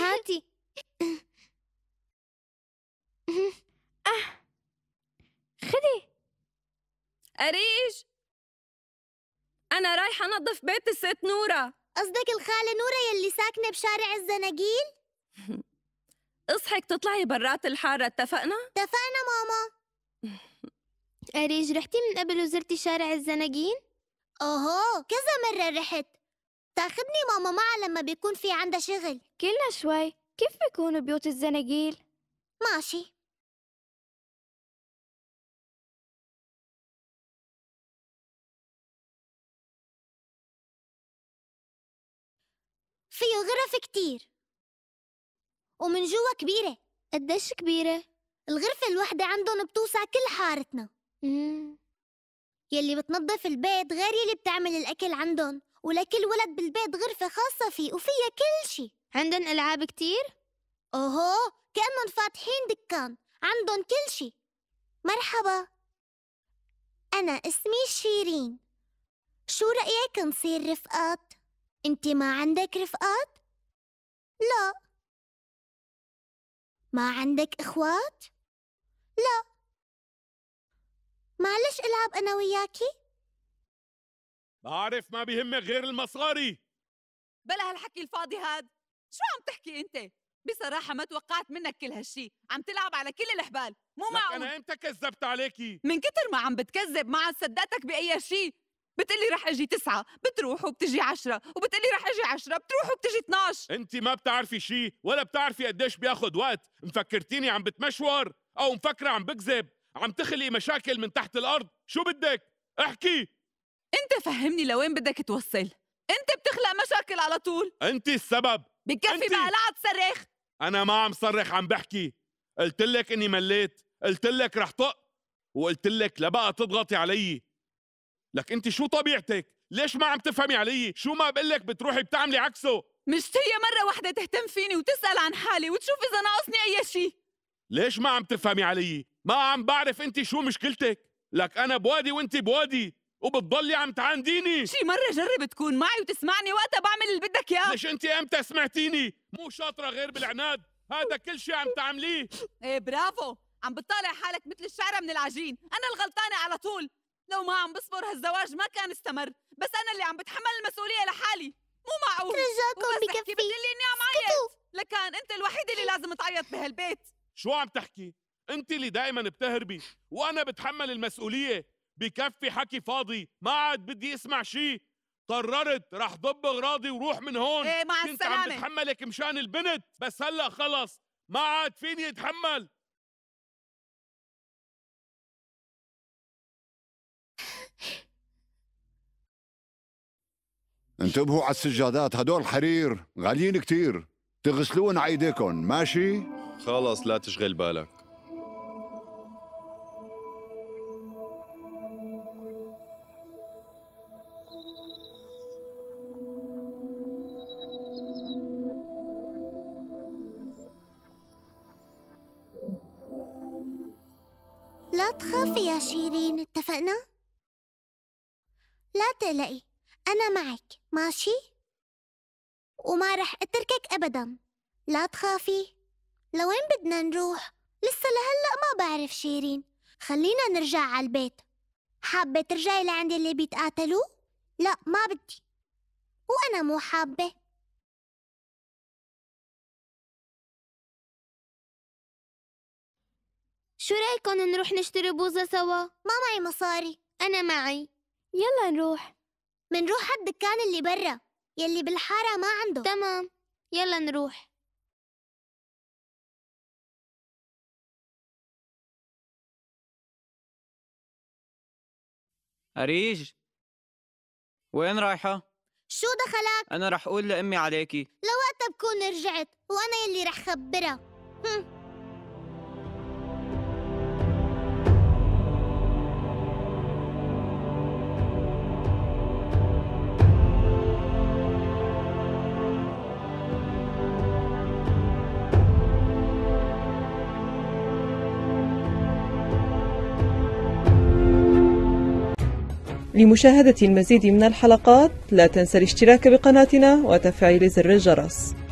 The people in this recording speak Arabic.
هاتي أه خذي أريج أنا رايحة أنظف بيت الست نورة قصدك الخالة نورة يلي ساكنة بشارع الزناقيل؟ اصحك تطلعي برات الحارة اتفقنا؟ اتفقنا ماما أريج رحتي من قبل وزرتي شارع الزناقين؟ أوهو كذا مرة رحت بتاخذني ماما معها لما بيكون في عندها شغل كلنا شوي كيف بيكونوا بيوت الزناجيل؟ ماشي فيه غرف كتير ومن جوا كبيرة قديش كبيرة؟ الغرفة الواحدة عندهم بتوسع كل حارتنا مم. يلي بتنظف البيت غير يلي بتعمل الأكل عندهم ولكل ولد بالبيت غرفة خاصة فيه وفيها كل شي عندن ألعاب كتير؟ أوهو كأنهم فاتحين دكان عندن كل شي مرحبا أنا اسمي شيرين شو رأيك نصير رفقات؟ أنت ما عندك رفقات؟ لا ما عندك إخوات؟ لا معلش ألعب أنا وياكي؟ أعرف ما بيهمك غير المصاري بلا هالحكي الفاضي هاد شو عم تحكي أنت؟ بصراحة ما توقعت منك كل هالشي عم تلعب على كل الحبال مو معقول أنا إمتى كذبت عليكي؟ من كتر ما عم بتكذب ما عاد صدقتك بأي شي بتقلي رح اجي تسعة بتروح وبتجي عشرة وبتقلي رح اجي عشرة بتروح وبتجي 12 انت ما بتعرفي شي ولا بتعرفي قديش بياخد وقت مفكرتيني عم بتمشور او مفكرة عم بكذب عم تخلقي مشاكل من تحت الارض شو بدك احكي انت فهمني لوين بدك توصل انت بتخلق مشاكل على طول انت السبب بكفي انت... بقى لا تصرخ انا ما عم صرخ عم بحكي قلت لك اني مليت قلت لك رح طق وقلت لك لا بقى تضغطي علي لك انت شو طبيعتك ليش ما عم تفهمي علي شو ما بقول لك بتروحي بتعملي عكسه مشتهيه مره واحده تهتم فيني وتسال عن حالي وتشوف اذا ناقصني اي شيء ليش ما عم تفهمي علي ما عم بعرف انت شو مشكلتك لك انا بوادي وانت بوادي وبتضلي عم تعانديني شي مرة جرب تكون معي وتسمعني وقتها بعمل اللي بدك اياه ليش انت امتى سمعتيني؟ مو شاطرة غير بالعناد هذا كل شي عم تعمليه ايه برافو عم بتطالع حالك مثل الشعرة من العجين انا الغلطانة على طول لو ما عم بصبر هالزواج ما كان استمر بس انا اللي عم بتحمل المسؤولية لحالي مو معقول رجاكم بكفي بتقول لي اني عم عيط لكان انت الوحيد اللي لازم تعيط بهالبيت شو عم تحكي؟ انت اللي دائما بتهربي وانا بتحمل المسؤولية بكفي حكي فاضي ما عاد بدي اسمع شيء قررت رح ضب اغراضي وروح من هون ايه مع كنت السلامة عم بتحملك مشان البنت بس هلا خلص ما عاد فيني اتحمل انتبهوا على السجادات هدول حرير غاليين كتير تغسلون عيديكم ماشي خلص لا تشغل بالك لا تخافي يا شيرين اتفقنا؟ لا تقلقي أنا معك ماشي؟ وما رح أتركك أبدا لا تخافي لوين بدنا نروح؟ لسه لهلأ ما بعرف شيرين خلينا نرجع على البيت حابة ترجعي لعند اللي بيتقاتلوا؟ لا ما بدي وأنا مو حابة شو رايكم نروح نشتري بوظة سوا؟ ما معي مصاري أنا معي يلا نروح منروح عالدكان اللي برا يلي بالحارة ما عنده تمام يلا نروح أريج وين رايحة؟ شو دخلك؟ أنا رح أقول لأمي عليكي لوقتها بكون رجعت وأنا يلي رح خبرها لمشاهدة المزيد من الحلقات لا تنسى الاشتراك بقناتنا وتفعيل زر الجرس